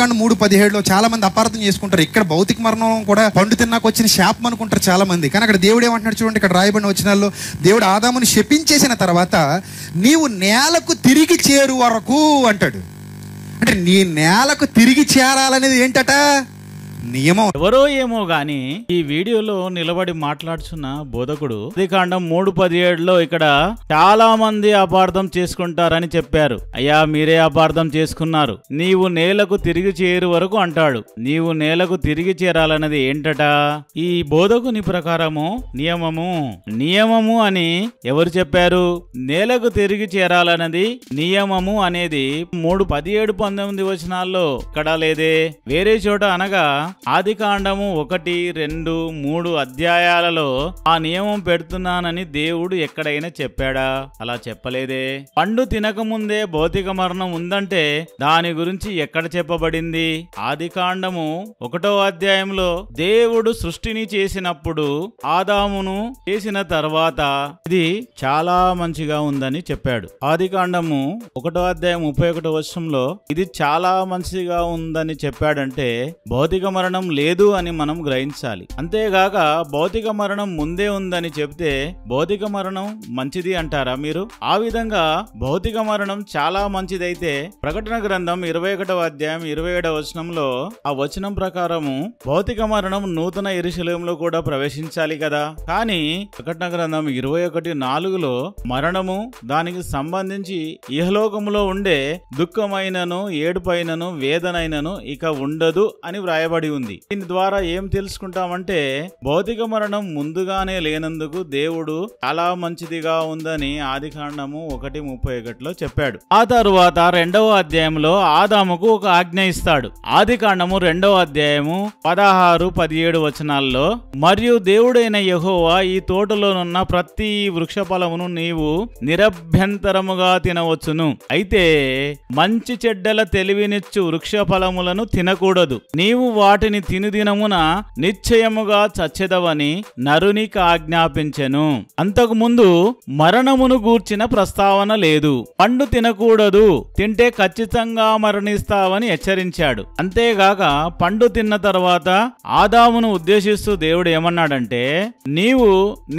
కానీ మూడు పదిహేడులో చాలా మంది అపార్థం చేసుకుంటారు ఇక్కడ భౌతిక మరణం కూడా పండు తిన్నాక వచ్చిన శాపం అనుకుంటారు చాలా మంది కానీ అక్కడ దేవుడు ఏమంటున్నాడు చూడండి ఇక్కడ రాయబడిన వచ్చినాల్లో దేవుడు ఆదాముని శపించేసిన తర్వాత నీవు నేలకు తిరిగి చేరు వరకు అంటాడు అంటే నీ నేలకు తిరిగి చేరాలనేది ఏంటట నియమం ఎవరో ఏమో గాని ఈ వీడియోలో నిలబడి మాట్లాడుచున్న బోధకుడు కాండం మూడు పదిహేడులో ఇక్కడ చాలా మంది అపార్థం చేసుకుంటారని చెప్పారు అయ్యా మీరే అపార్థం చేసుకున్నారు నీవు నేలకు తిరిగి చేరు వరకు అంటాడు నీవు నేలకు తిరిగి చేరాలన్నది ఏంటట ఈ బోధకుని ప్రకారము నియమము నియమము అని ఎవరు చెప్పారు నేలకు తిరిగి చేరాలన్నది నియమము అనేది మూడు పదిహేడు పంతొమ్మిది వచనాల్లో ఇక్కడ లేదే వేరే చోట అనగా ఆది కాండము ఒకటి రెండు మూడు అధ్యాయాలలో ఆ నియమం పెడుతున్నానని దేవుడు ఎక్కడైనా చెప్పాడా అలా చెప్పలేదే పండు తినకముందే భౌతిక మరణం ఉందంటే దాని గురించి ఎక్కడ చెప్పబడింది ఆది కాండము ఒకటో అధ్యాయంలో దేవుడు సృష్టిని చేసినప్పుడు ఆదామును చేసిన తర్వాత ఇది చాలా మంచిగా ఉందని చెప్పాడు ఆది కాండము ఒకటో అధ్యాయం ముప్పై ఒకటో వర్షంలో ఇది చాలా మంచిగా ఉందని చెప్పాడంటే భౌతిక మరణం లేదు అని మనం గ్రహించాలి అంతేగాక భౌతిక మరణం ముందే ఉందని చెప్తే భౌతిక మరణం మంచిది అంటారా మీరు ఆ విధంగా భౌతిక మరణం చాలా మంచిదైతే ప్రకటన గ్రంథం ఇరవై ఒకటవ అధ్యాయం ఇరవై ఏడవ వచనంలో ఆ వచనం ప్రకారము భౌతిక మరణం నూతన ఇరుశలంలో కూడా ప్రవేశించాలి కదా కానీ ప్రకటన గ్రంథం ఇరవై ఒకటి నాలుగులో మరణము దానికి సంబంధించి ఇహలోకములో ఉండే దుఃఖమైనను ఏడుపైనను వేదనైనను ఇక ఉండదు అని వ్రాయబడి ఇవ్వబడి ఉంది దీని ద్వారా ఏం తెలుసుకుంటామంటే భౌతిక మరణం ముందుగానే లేనందుకు దేవుడు చాలా మంచిదిగా ఉందని ఆది కాండము ఒకటి ముప్పై ఒకటిలో చెప్పాడు ఆ తరువాత రెండవ అధ్యాయంలో ఆదాముకు ఒక ఆజ్ఞ ఇస్తాడు ఆది కాండము రెండవ అధ్యాయము పదహారు పదిహేడు వచనాల్లో మరియు దేవుడైన యహోవా ఈ తోటలోనున్న ప్రతి వృక్ష ఫలమును నీవు నిరభ్యంతరముగా తినవచ్చును అయితే మంచి చెడ్డల తెలివినిచ్చు వృక్ష ఫలములను తినకూడదు నీవు వాటి వాటిని తినుదినమున నిశ్చయముగా చచ్చెదవని నరునికి ఆజ్ఞాపించెను అంతకుముందు మరణమును గూర్చిన ప్రస్తావన లేదు పండు తినకూడదు తింటే ఖచ్చితంగా మరణిస్తావని హెచ్చరించాడు అంతేగాక పండు తిన్న తర్వాత ఆదామును ఉద్దేశిస్తూ దేవుడు ఏమన్నాడంటే నీవు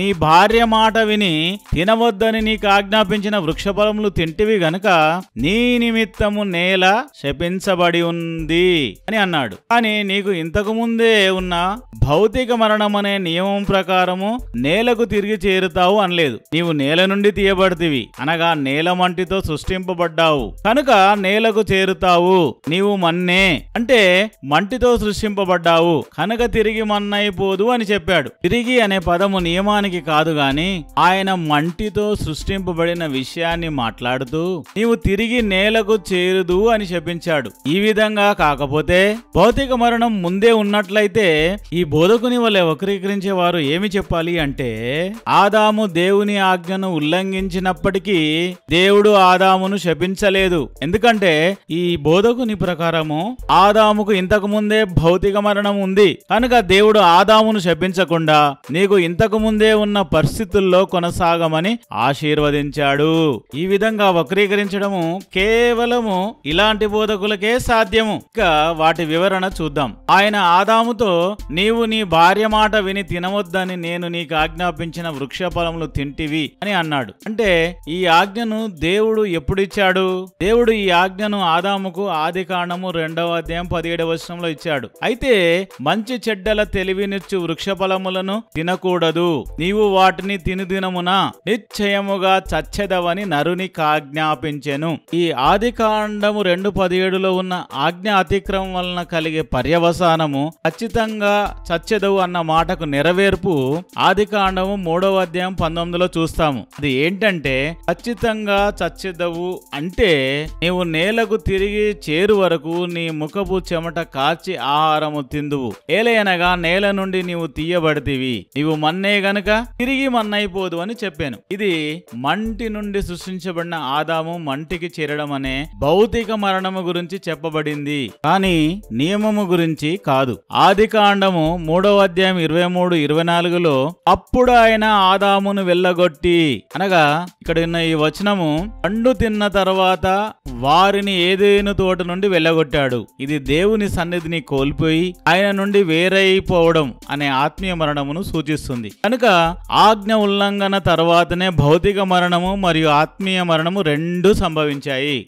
నీ భార్య మాట విని తినవద్దని నీకు ఆజ్ఞాపించిన వృక్షఫలములు తింటివి గనుక నీ నిమిత్తము నేల శపించబడి ఉంది అని అన్నాడు కానీ నీకు ఇంతకు ఇంతకుముందే ఉన్న భౌతిక మరణం అనే నియమం ప్రకారము నేలకు తిరిగి చేరుతావు అనలేదు నీవు నేల నుండి తీయబడతీవి అనగా నేల మంటితో సృష్టింపబడ్డావు కనుక నేలకు చేరుతావు నీవు మన్నే అంటే మంటితో సృష్టింపబడ్డావు కనుక తిరిగి మన్నైపోదు అని చెప్పాడు తిరిగి అనే పదము నియమానికి కాదు గాని ఆయన మంటితో సృష్టింపబడిన విషయాన్ని మాట్లాడుతూ నీవు తిరిగి నేలకు చేరుదు అని చెప్పించాడు ఈ విధంగా కాకపోతే భౌతిక మరణం ముందే ఉన్నట్లయితే ఈ బోధకుని వల్ల వక్రీకరించే వారు ఏమి చెప్పాలి అంటే ఆదాము దేవుని ఆజ్ఞను ఉల్లంఘించినప్పటికీ దేవుడు ఆదామును శపించలేదు ఎందుకంటే ఈ బోధకుని ప్రకారము ఆదాముకు ఇంతకు ముందే భౌతిక మరణం ఉంది కనుక దేవుడు ఆదామును శపించకుండా నీకు ఇంతకు ముందే ఉన్న పరిస్థితుల్లో కొనసాగమని ఆశీర్వదించాడు ఈ విధంగా వక్రీకరించడము కేవలము ఇలాంటి బోధకులకే సాధ్యము ఇక వాటి వివరణ చూద్దాం ఆయన ఆదాముతో నీవు నీ భార్య మాట విని తినవద్దని నేను నీకు ఆజ్ఞాపించిన వృక్ష ఫలములు తింటివి అని అన్నాడు అంటే ఈ ఆజ్ఞను దేవుడు ఎప్పుడిచ్చాడు దేవుడు ఈ ఆజ్ఞను ఆదాముకు ఆది కాండము రెండవ అధ్యాయం పదిహేడవ వర్షంలో ఇచ్చాడు అయితే మంచి చెడ్డల తెలివినిచ్చు వృక్ష ఫలములను తినకూడదు నీవు వాటిని తినుదినమున నిశ్చయముగా చచ్చెదవని నరునికి ఆజ్ఞాపించెను ఈ ఆది కాండము రెండు పదిహేడులో ఉన్న ఆజ్ఞ అతిక్రమం వలన కలిగే పర్యవస అవసానము ఖచ్చితంగా చచ్చెదవు అన్న మాటకు నెరవేర్పు ఆది కాండము మూడవ అధ్యాయం పంతొమ్మిదిలో చూస్తాము అది ఏంటంటే ఖచ్చితంగా చచ్చెదవు అంటే నీవు నేలకు తిరిగి చేరు వరకు నీ ముఖపు చెమట కాచి ఆహారము తిందువు ఏలయనగా నేల నుండి నీవు తీయబడితివి నీవు మన్నే గనక తిరిగి మన్నైపోదు అని చెప్పాను ఇది మంటి నుండి సృష్టించబడిన ఆదాము మంటికి చేరడం అనే భౌతిక మరణము గురించి చెప్పబడింది కానీ నియమము గురించి గురించి కాదు ఆది కాండము మూడవ అధ్యాయం ఇరవై మూడు ఇరవై నాలుగులో అప్పుడు ఆయన ఆదామును వెళ్ళగొట్టి అనగా ఇక్కడ ఉన్న ఈ వచనము పండు తిన్న తర్వాత వారిని ఏదేను తోట నుండి వెళ్ళగొట్టాడు ఇది దేవుని సన్నిధిని కోల్పోయి ఆయన నుండి వేరైపోవడం అనే ఆత్మీయ మరణమును సూచిస్తుంది కనుక ఆజ్ఞ ఉల్లంఘన తర్వాతనే భౌతిక మరణము మరియు ఆత్మీయ మరణము రెండు సంభవించాయి